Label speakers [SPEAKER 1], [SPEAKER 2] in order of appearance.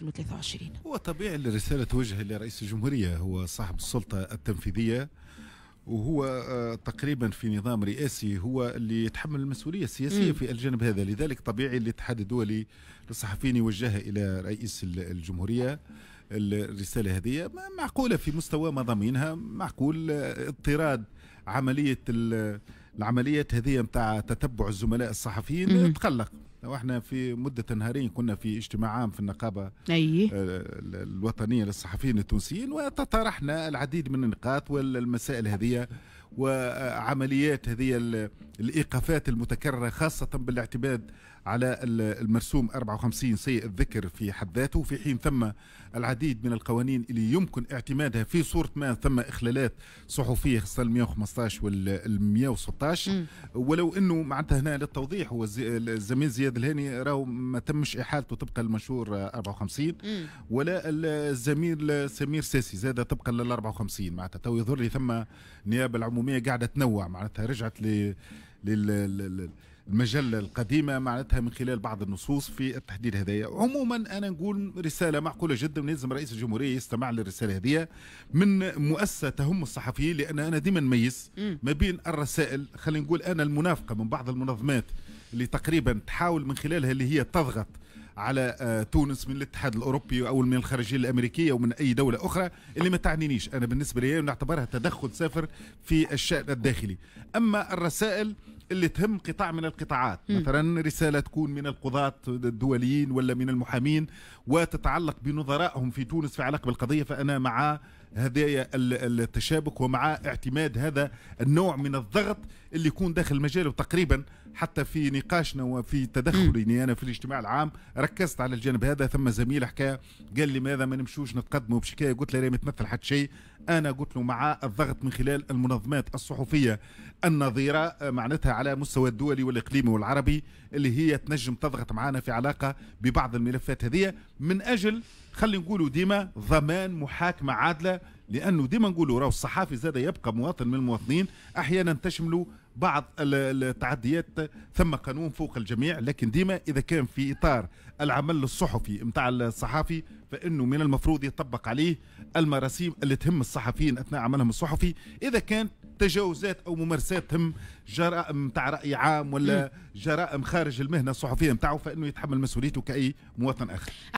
[SPEAKER 1] 2023 هو طبيعي الرساله وجه لرئيس الجمهورية هو صاحب السلطة التنفيذية وهو آه، تقريبا في نظام رئاسي هو اللي يتحمل المسؤولية السياسية م. في الجانب هذا لذلك طبيعي الاتحاد الدولي للصحفيين يوجهها إلى رئيس الجمهورية الرسالة هذه معقولة في مستوى مضامينها معقول آه، اضطراد عملية العمليات هذه متاع تتبع الزملاء الصحفيين تقلق واحنا في مده نهارين كنا في اجتماع عام في النقابه أي. آه، الوطنيه للصحفيين التونسيين وتطرحنا العديد من النقاط والمسائل هذه وعمليات هذه الايقافات المتكرره خاصه بالاعتماد على المرسوم 54 سيء الذكر في حد ذاته في حين ثم العديد من القوانين اللي يمكن اعتمادها في صورة ما ثم إخلالات صحفية خاصة 115 وال 116 ولو أنه معناتها هنا للتوضيح هو الزميل زياد الهاني راهو ما تمش إحالته طبقا للمنشور 54 ولا الزميل سمير ساسي زاد طبقا لل 54 معناتها تو يظهر لي ثم نيابة العموم العموميه قاعده تنوع معناتها رجعت للمجله القديمه معناتها من خلال بعض النصوص في التحديد هذايا عموما انا نقول رساله معقوله جدا لازم رئيس الجمهوريه يستمع للرساله هذه من مؤسسه تهم الصحفيين لان انا ديما نميز ما بين الرسائل خلينا نقول انا المنافقه من بعض المنظمات اللي تقريبا تحاول من خلالها اللي هي تضغط على آه، تونس من الاتحاد الاوروبي او من الخارجيه الامريكيه ومن اي دوله اخرى اللي ما تعنينيش انا بالنسبه لي نعتبرها تدخل سافر في الشان الداخلي اما الرسائل اللي تهم قطاع من القطاعات م. مثلا رسالة تكون من القضاة الدوليين ولا من المحامين وتتعلق بنظرائهم في تونس في علاقة بالقضية فأنا مع هدايا التشابك ومع اعتماد هذا النوع من الضغط اللي يكون داخل المجال وتقريبا حتى في نقاشنا وفي تدخلي انا في الاجتماع العام ركزت على الجانب هذا ثم زميل حكى قال لي ماذا ما نمشوش نتقدموا بشكايه قلت له لا يتمثل حتى شيء انا قلت له مع الضغط من خلال المنظمات الصحفيه النظيره معناتها على مستوى الدولي والاقليمي والعربي اللي هي تنجم تضغط معنا في علاقه ببعض الملفات هذه من اجل خلي نقولوا ديما ضمان محاكمه عادله لانه ديما نقولوا راه الصحافي زاد يبقى مواطن من المواطنين احيانا تشمل بعض التعديات ثم قانون فوق الجميع لكن ديما اذا كان في اطار العمل الصحفي نتاع الصحافي فانه من المفروض يطبق عليه المراسيم اللي تهم الصحفيين اثناء عملهم الصحفي اذا كان تجاوزات او ممارسات تهم جرائم نتاع راي عام ولا جرائم خارج المهنه الصحفيه نتاعو فانه يتحمل مسؤوليته كاي مواطن اخر